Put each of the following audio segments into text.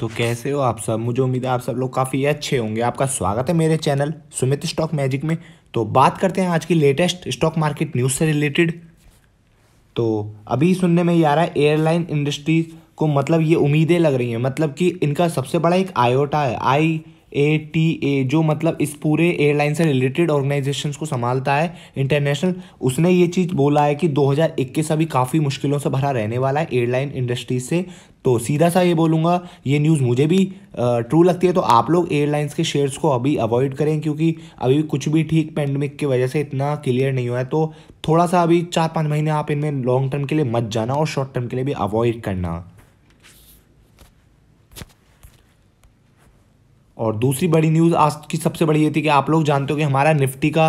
तो कैसे हो आप सब मुझे उम्मीद है आप सब लोग काफ़ी अच्छे होंगे आपका स्वागत है मेरे चैनल सुमित स्टॉक मैजिक में तो बात करते हैं आज की लेटेस्ट स्टॉक मार्केट न्यूज़ से रिलेटेड तो अभी सुनने में ये आ रहा है एयरलाइन इंडस्ट्री को मतलब ये उम्मीदें लग रही हैं मतलब कि इनका सबसे बड़ा एक आयोटा है आई ए टी ए जो मतलब इस पूरे एयरलाइन से रिलेटेड ऑर्गेनाइजेशन को संभालता है इंटरनेशनल उसने ये चीज़ बोला है कि 2021 अभी काफ़ी मुश्किलों से भरा रहने वाला है एयरलाइन इंडस्ट्री से तो सीधा सा ये बोलूँगा ये न्यूज़ मुझे भी ट्रू लगती है तो आप लोग एयरलाइंस के शेयर्स को अभी अवॉइड करें क्योंकि अभी कुछ भी ठीक पेंडेमिक की वजह से इतना क्लियर नहीं हुआ है तो थोड़ा सा अभी चार पाँच महीने आप इनमें लॉन्ग टर्म के लिए मत जाना और शॉर्ट टर्म के लिए भी अवॉइड करना और दूसरी बड़ी न्यूज़ आज की सबसे बड़ी ये थी कि आप लोग जानते हो कि हमारा निफ्टी का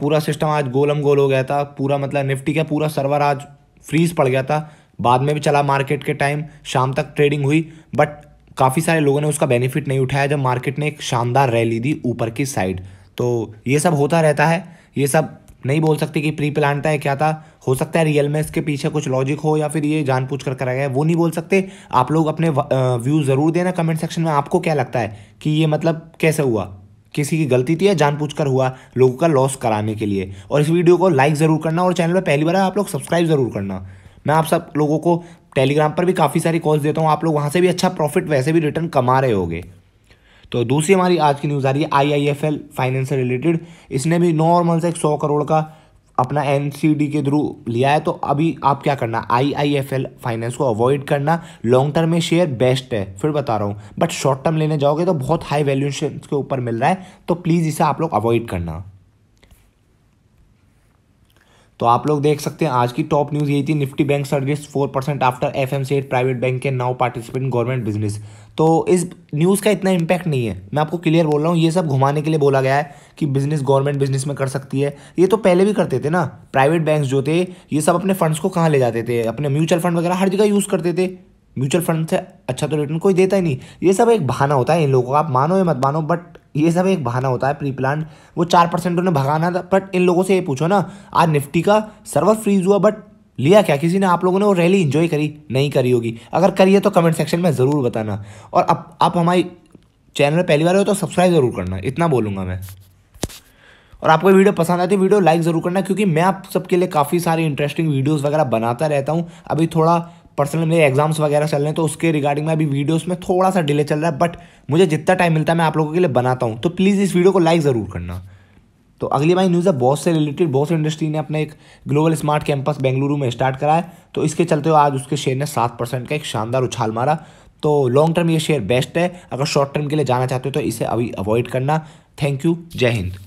पूरा सिस्टम आज गोलम गोल हो गया था पूरा मतलब निफ्टी का पूरा सर्वर आज फ्रीज पड़ गया था बाद में भी चला मार्केट के टाइम शाम तक ट्रेडिंग हुई बट काफ़ी सारे लोगों ने उसका बेनिफिट नहीं उठाया जब मार्केट ने एक शानदार रैली दी ऊपर की साइड तो ये सब होता रहता है ये सब नहीं बोल सकते कि प्री प्लान था या क्या था हो सकता है रियल में इसके पीछे कुछ लॉजिक हो या फिर ये जान पूछ कर कराया गया वो नहीं बोल सकते आप लोग अपने व्यू ज़रूर देना कमेंट सेक्शन में आपको क्या लगता है कि ये मतलब कैसे हुआ किसी की गलती थी या कर हुआ लोगों का लॉस कराने के लिए और इस वीडियो को लाइक ज़रूर करना और चैनल पर पहली बार आप लोग सब्सक्राइब ज़रूर करना मैं आप सब लोगों को टेलीग्राम पर भी काफ़ी सारी कॉल्स देता हूँ आप लोग वहाँ से भी अच्छा प्रॉफिट वैसे भी रिटर्न कमा रहे होगे तो दूसरी हमारी आज की न्यूज़ आ रही है I I F L finance से रिलेटेड इसने भी नॉर्मल से एक सौ करोड़ का अपना एन सी डी के थ्रू लिया है तो अभी आप क्या करना I I F L finance को अवॉइड करना लॉन्ग टर्म में शेयर बेस्ट है फिर बता रहा हूँ बट शॉर्ट टर्म लेने जाओगे तो बहुत हाई वैल्यूशन के ऊपर मिल रहा है तो प्लीज़ इसे आप लोग अवॉइड करना तो आप लोग देख सकते हैं आज की टॉप न्यूज़ यही थी Nifty bank service four percent after F M private bank के now participate in government business तो इस न्यूज़ का इतना इम्पैक्ट नहीं है मैं आपको क्लियर बोल रहा हूँ ये सब घुमाने के लिए बोला गया है कि बिजनेस गवर्नमेंट बिजनेस में कर सकती है ये तो पहले भी करते थे ना प्राइवेट बैंक जो थे ये सब अपने फंड्स को कहाँ ले जाते थे अपने म्यूचुअल फंड वगैरह हर जगह यूज़ करते थे म्यूचुअल फंड से अच्छा तो रिटर्न कोई देता ही नहीं ये सब एक बहाना होता है इन लोगों को आप मानो या मत मानो बट ये सब एक बहाना होता है प्री प्लान वो चार परसेंट उन्हें भगाना था बट इन लोगों से ये पूछो ना आज निफ्टी का सर्वर फ्रीज हुआ बट लिया क्या किसी ने आप लोगों ने वो रैली इन्जॉय करी नहीं करी होगी अगर करी है तो कमेंट सेक्शन में ज़रूर बताना और अब आप हमारी चैनल में पहली बार हो तो सब्सक्राइब ज़रूर करना इतना बोलूँगा मैं और आपको वीडियो पसंद आती है वीडियो लाइक ज़रूर करना क्योंकि मैं आप सबके लिए काफ़ी सारी इंटरेस्टिंग वीडियोस वगैरह बनाता रहता हूँ अभी थोड़ा पर्सनल मेरे एग्जाम्स वगैरह चल रहे हैं तो उसके रिगार्डिंग में अभी वीडियोस में थोड़ा सा डिले चल रहा है बट मुझे जितना टाइम मिलता है मैं आप लोगों के लिए बनाता हूँ तो प्लीज़ इस वीडियो को लाइक ज़रूर करना तो अगली बार न्यूज़ है बहुत से रिलेटेड बहुत से इंडस्ट्री ने अपने एक ग्लोबल स्मार्ट कैंपस बेंगलुरु में स्टार्ट करा है तो इसके चलते हुए आज उसके शेयर ने सात परसेंट का एक शानदार उछाल मारा तो लॉन्ग टर्म ये शेयर बेस्ट है अगर शॉर्ट टर्म के लिए जाना चाहते हो तो इसे अभी अवॉइड करना थैंक यू जय हिंद